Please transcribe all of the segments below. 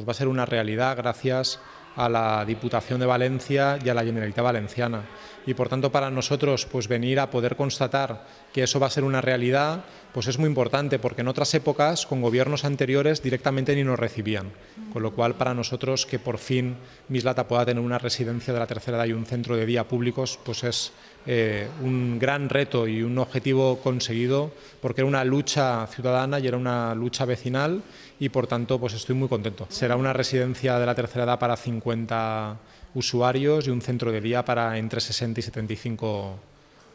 Pues va a ser una realidad gracias a la Diputación de Valencia y a la Generalitat Valenciana. Y por tanto para nosotros pues venir a poder constatar que eso va a ser una realidad pues es muy importante porque en otras épocas con gobiernos anteriores directamente ni nos recibían. Con lo cual para nosotros que por fin Mislata pueda tener una residencia de la tercera edad y un centro de día públicos pues es eh, un gran reto y un objetivo conseguido porque era una lucha ciudadana y era una lucha vecinal y por tanto pues estoy muy contento. Será una residencia de la tercera edad para ...50 usuarios y un centro de día para entre 60 y 75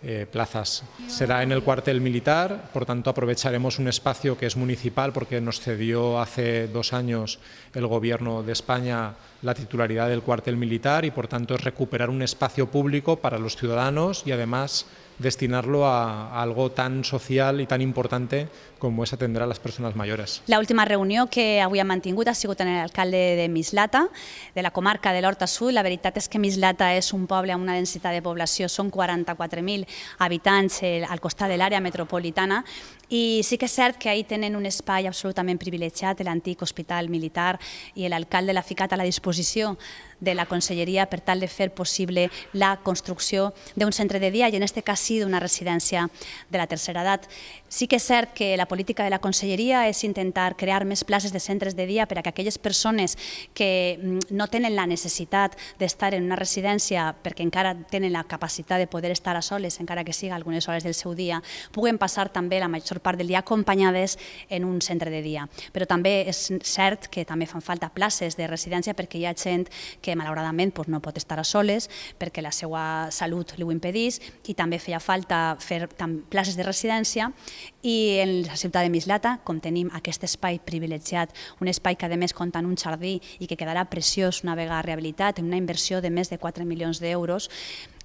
eh, plazas. Será en el cuartel militar, por tanto aprovecharemos un espacio que es municipal porque nos cedió hace dos años el Gobierno de España la titularidad del cuartel militar y por tanto es recuperar un espacio público para los ciudadanos y además destinarlo a, algo tan social y tan importante como es atender a las personas mayores. La última reunió que avui hem mantingut ha sigut el l'alcalde de Mislata, de la comarca de l'Horta Sud. La veritat és que Mislata és un poble amb una densitat de població, són 44.000 habitants eh, al costat de l'àrea metropolitana i sí que és cert que ahir tenen un espai absolutament privilegiat, l'antic hospital militar, i l'alcalde l'ha ficat a la disposició de la conselleria per tal de fer possible la construcció d'un centre de dia i en aquest cas sí d'una residència de la tercera edat. Sí que és cert que la política de la conselleria és intentar crear més places de centres de dia per a que aquelles persones que mm, no tenen la necessitat d'estar en una residència perquè encara tenen la capacitat de poder estar a soles, encara que siga algunes hores del seu dia, puguen passar també la major part del dia acompanyades en un centre de dia. Però també és cert que també fan falta places de residència perquè hi ha gent que malauradament doncs, no pot estar a soles perquè la seva salut li ho impedís i també feia feia falta fer places de residència i en la ciutat de Mislata, com tenim aquest espai privilegiat, un espai que a més compta en un jardí i que quedarà preciós una vegada rehabilitat, una inversió de més de 4 milions d'euros,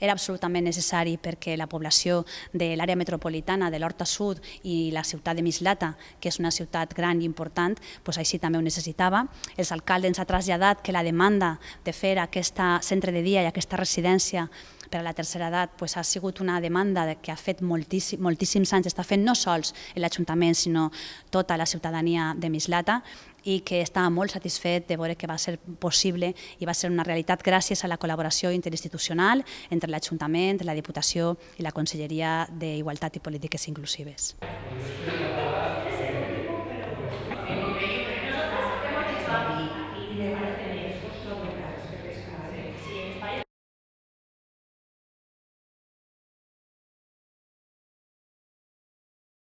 era absolutament necessari perquè la població de l'àrea metropolitana de l'Horta Sud i la ciutat de Mislata, que és una ciutat gran i important, doncs així també ho necessitava. Els alcaldes ens ha traslladat que la demanda de fer aquest centre de dia i aquesta residència per a la tercera edat pues, ha sigut una demanda que ha fet moltíssim, moltíssims anys, està fent no sols l'Ajuntament, sinó tota la ciutadania de Mislata, i que estava molt satisfet de veure que va ser possible i va ser una realitat gràcies a la col·laboració interinstitucional entre l'Ajuntament, la Diputació i la Conselleria d'Igualtat i Polítiques Inclusives.